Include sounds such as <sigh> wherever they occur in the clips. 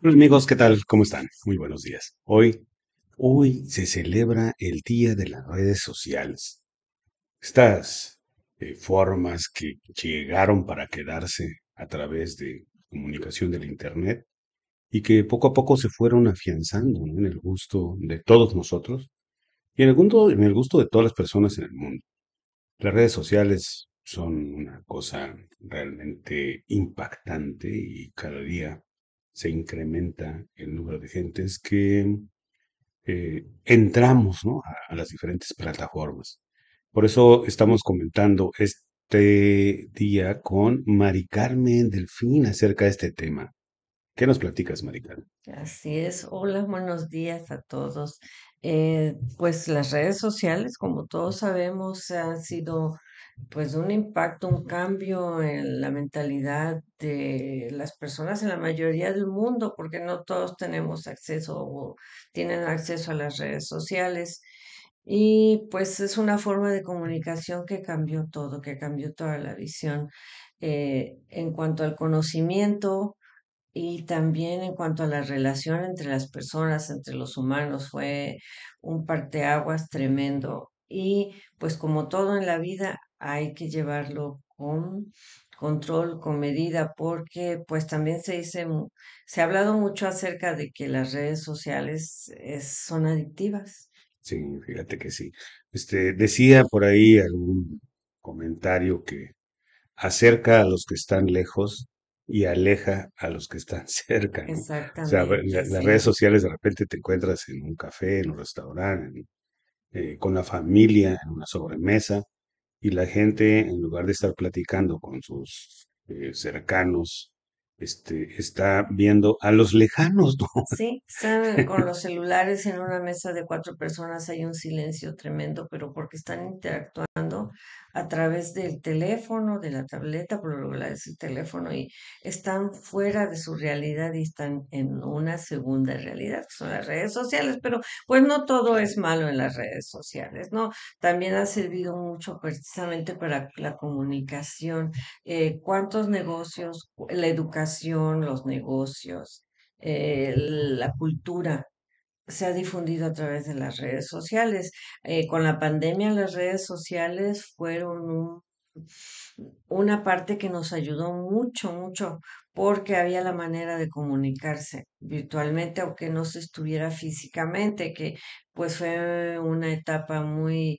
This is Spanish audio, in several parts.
Hola amigos, ¿qué tal? ¿Cómo están? Muy buenos días. Hoy, hoy se celebra el Día de las Redes Sociales. Estas eh, formas que llegaron para quedarse a través de comunicación del Internet y que poco a poco se fueron afianzando en el gusto de todos nosotros y en el gusto de todas las personas en el mundo. Las redes sociales son una cosa realmente impactante y cada día se incrementa el número de gentes que eh, entramos ¿no? a, las diferentes plataformas. Por eso estamos comentando este día con Mari Carmen Delfín acerca de este tema. ¿Qué nos platicas, Mari Carmen? Así es. Hola, buenos días a todos. Eh, pues las redes sociales, como todos sabemos, han sido pues un impacto, un cambio en la mentalidad de las personas en la mayoría del mundo, porque no todos tenemos acceso o tienen acceso a las redes sociales. Y pues es una forma de comunicación que cambió todo, que cambió toda la visión eh, en cuanto al conocimiento y también en cuanto a la relación entre las personas, entre los humanos. Fue un parteaguas tremendo y pues como todo en la vida hay que llevarlo con control, con medida, porque pues también se dice, se ha hablado mucho acerca de que las redes sociales eh, son adictivas. Sí, fíjate que sí. Este, decía por ahí algún comentario que acerca a los que están lejos y aleja a los que están <laughs> cerca. Exactamente. O sea, las redes sociales de repente te encuentras en un café, en un restaurante, eh, con la familia, en una sobremesa, y la gente, en lugar de estar platicando con sus eh, cercanos, este, está viendo a los lejanos, <laughs> Sí, están con los celulares en una mesa de cuatro personas, hay un silencio tremendo, pero porque están interactuando a través del teléfono, de la tableta, por lo es el teléfono, y están fuera de su realidad y están en una segunda realidad, que son las redes sociales, pero pues no todo es malo en las redes sociales, ¿no? También ha servido mucho precisamente para la comunicación, eh, cuántos negocios, la educación, los negocios, eh, la cultura, se ha difundido a través de las redes sociales. Eh, con la pandemia las redes sociales fueron una parte que nos ayudó mucho, mucho, porque había la manera de comunicarse virtualmente, aunque no se estuviera físicamente, que pues fue una etapa muy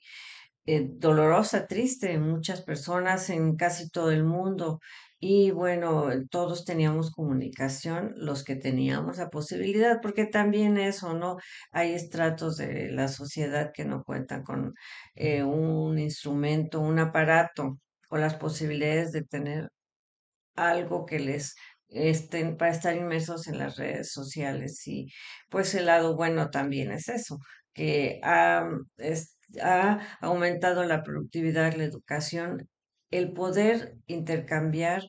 eh, dolorosa, triste, muchas personas en casi todo el mundo y bueno, todos teníamos comunicación, los que teníamos la posibilidad, porque también eso, ¿no? Hay estratos de la sociedad que no cuentan con eh, un instrumento, un aparato, o las posibilidades de tener algo que les estén para estar inmersos en las redes sociales. Y pues el lado bueno también es eso, que ha, ha aumentado la productividad, la educación el poder intercambiar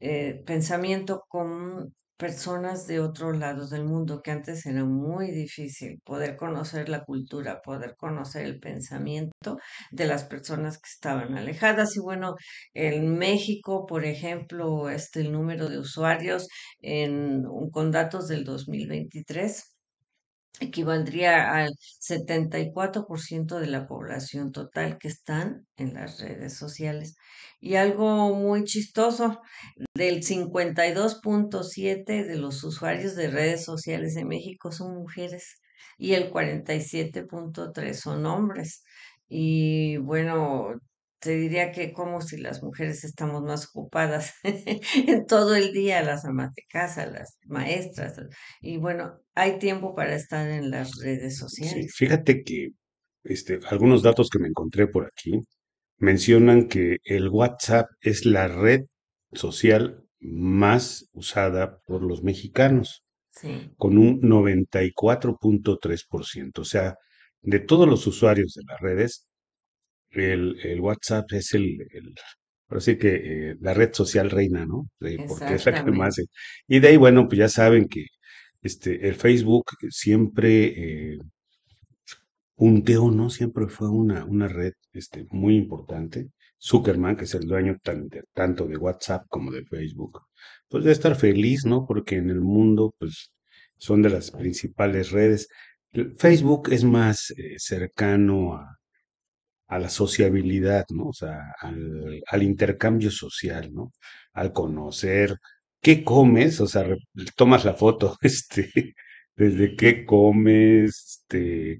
eh, pensamiento con personas de otros lados del mundo, que antes era muy difícil poder conocer la cultura, poder conocer el pensamiento de las personas que estaban alejadas. Y bueno, en México, por ejemplo, este, el número de usuarios en, con datos del 2023 equivaldría al 74% de la población total que están en las redes sociales. Y algo muy chistoso, del 52.7% de los usuarios de redes sociales en México son mujeres y el 47.3% son hombres. Y bueno, te diría que como si las mujeres estamos más ocupadas <laughs> en todo el día, las amas de casa, las maestras, y bueno, hay tiempo para estar en las redes sociales. Sí, fíjate que este, algunos datos que me encontré por aquí mencionan que el WhatsApp es la red social más usada por los mexicanos, con un 94.3%. O sea, de todos los usuarios de las redes, el, WhatsApp es el, el que eh, la red social reina, ¿no? porque es la que más. Y de ahí, bueno, pues ya saben que este, el Facebook siempre eh, punteó, ¿no? Siempre fue una, una red este, muy importante. Zuckerman, que es el dueño tanto de WhatsApp como de Facebook, pues debe estar feliz, ¿no? Porque en el mundo, pues, son de las principales redes. Facebook es más eh, cercano a, a la sociabilidad, ¿no? O sea, al, intercambio social, ¿no? Al conocer qué comes, o sea, tomas la foto, <laughs> este, desde qué comes, este,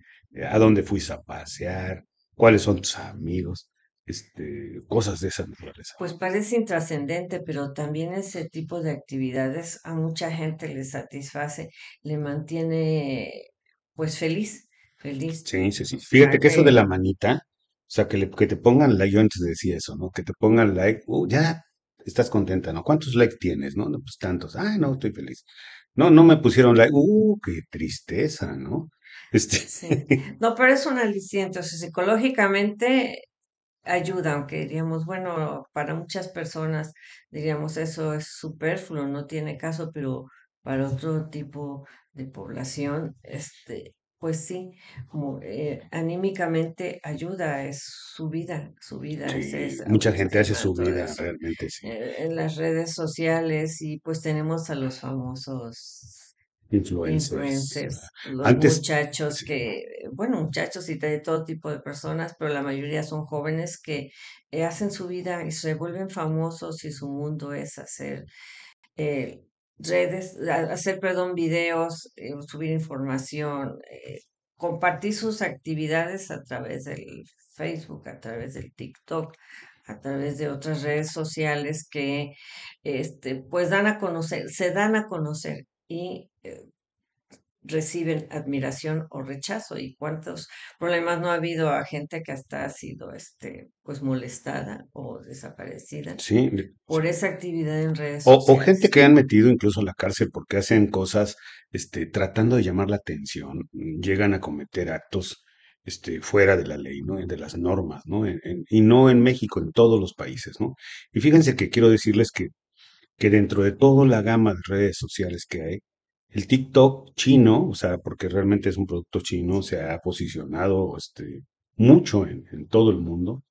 a dónde fuiste a pasear, cuáles son tus amigos, este, cosas de esa naturaleza. Pues parece intrascendente, pero también ese tipo de actividades a mucha gente le satisface, le mantiene pues feliz, feliz. Sí, sí, sí. Fíjate que eso de la manita, o sea, que, le, te pongan like, yo antes decía eso, ¿no? Que te pongan like, uh, ya estás contenta, ¿no? ¿Cuántos likes tienes, no? Pues tantos, ay, no, estoy feliz. No, no me pusieron like, uh, qué tristeza, ¿no? <laughs> Este... Sí. No, pero es un aliciente, o psicológicamente ayuda, aunque diríamos, bueno, para muchas personas diríamos eso es superfluo, no tiene caso, pero para otro tipo de población, este, pues sí, eh, anímicamente ayuda, es su vida, su vida. mucha gente hace su vida, realmente, sí. Eh, en las redes sociales y pues tenemos a los famosos influencers, los muchachos que, bueno, muchachos y de todo tipo de personas, pero la mayoría son jóvenes que eh, hacen su vida y se vuelven famosos y su mundo es hacer redes, hacer, perdón, videos, eh, subir información, eh, compartir sus actividades a través del Facebook, a través del TikTok, a través de otras redes sociales que, este, pues, dan a conocer, se dan a conocer y eh, reciben admiración o rechazo y cuántos problemas no ha habido a gente que hasta ha sido este pues molestada o desaparecida por esa actividad en redes o, sociales. O gente que han metido incluso a la cárcel porque hacen cosas este tratando de llamar la atención, mm, llegan a cometer actos este, fuera de la ley, ¿no? de las normas, ¿no? y no en México, en todos los países. ¿no? Y fíjense que quiero decirles que, que dentro de toda la gama de redes sociales que hay, el TikTok chino, o sea, porque realmente es un producto chino, se ha posicionado este, mucho en, en todo el mundo.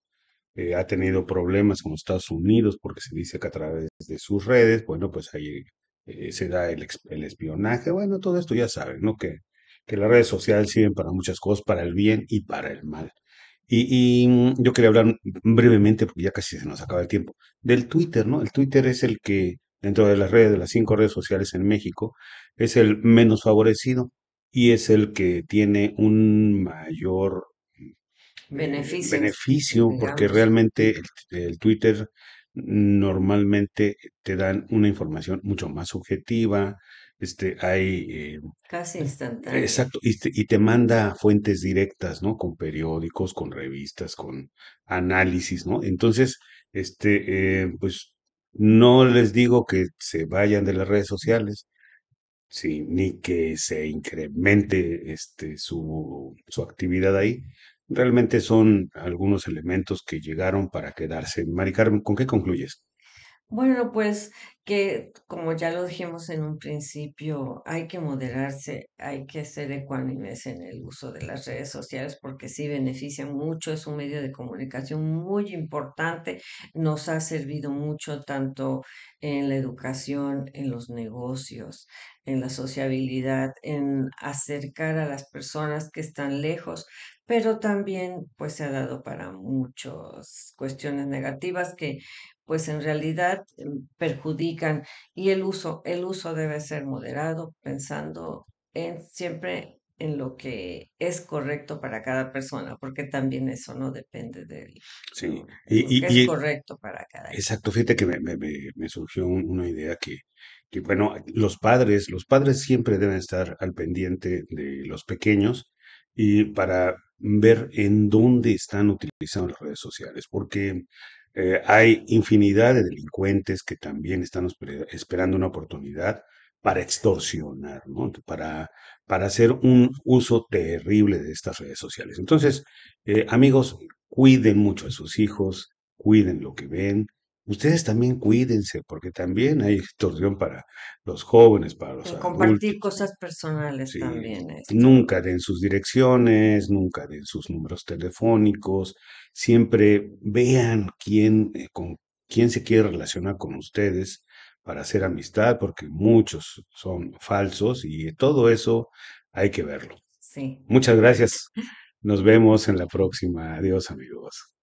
Eh, ha tenido problemas con Estados Unidos porque se dice que a través de sus redes, bueno, pues ahí eh, se da el, el, espionaje. Bueno, todo esto ya saben, ¿no? Que, que las redes sociales sirven para muchas cosas, para el bien y para el mal. Y, y, mm, yo quería hablar brevemente, porque ya casi se nos acaba el tiempo, del Twitter, ¿no? El Twitter es el que, dentro de las redes, de las cinco redes sociales en México, es el menos favorecido y es el que tiene un mayor mm, beneficio, porque realmente el, Twitter normalmente te dan una información mucho más subjetiva, este, hay... Eh, Casi eh, instantánea. Exacto, y te, y te, manda fuentes directas, ¿no? Con periódicos, con revistas, con análisis, ¿no? Entonces, este, eh, pues no les digo que se vayan de las redes sociales, Sí, ni que se incremente este, su, su actividad ahí. Realmente son algunos elementos que llegaron para quedarse. Mari Carmen, ¿con qué concluyes? Bueno, pues que como ya lo dijimos en un principio, hay que moderarse, hay que ser ecuánimes en el uso de las redes sociales porque sí beneficia mucho, es un medio de comunicación muy importante, nos ha servido mucho tanto en la educación, en los negocios, en la sociabilidad, en acercar a las personas que están lejos, pero también pues se ha dado para muchas cuestiones negativas que pues en realidad em, perjudican y el uso, el uso debe ser moderado pensando en siempre en lo que es correcto para cada persona, porque también eso no depende de sí. es correcto para cada Exacto, fíjate que me, surgió una idea que, que, bueno, los padres, los padres siempre deben estar al pendiente de los pequeños y para ver en dónde están utilizando las redes sociales, porque eh, hay infinidad de delincuentes que también están esperando una oportunidad para extorsionar, para, para hacer un uso terrible de estas redes sociales. Entonces, eh, amigos, cuiden mucho a sus hijos, cuiden lo que ven, ustedes también cuídense, porque también hay extorsión para los jóvenes, para los Compartir cosas personales también. Nunca den sus direcciones, nunca den sus números telefónicos, siempre vean quién, eh, con, quién se quiere relacionar con ustedes para hacer amistad, porque muchos son falsos y todo eso hay que verlo. Sí. Muchas gracias. Nos vemos en la próxima. Adiós amigos.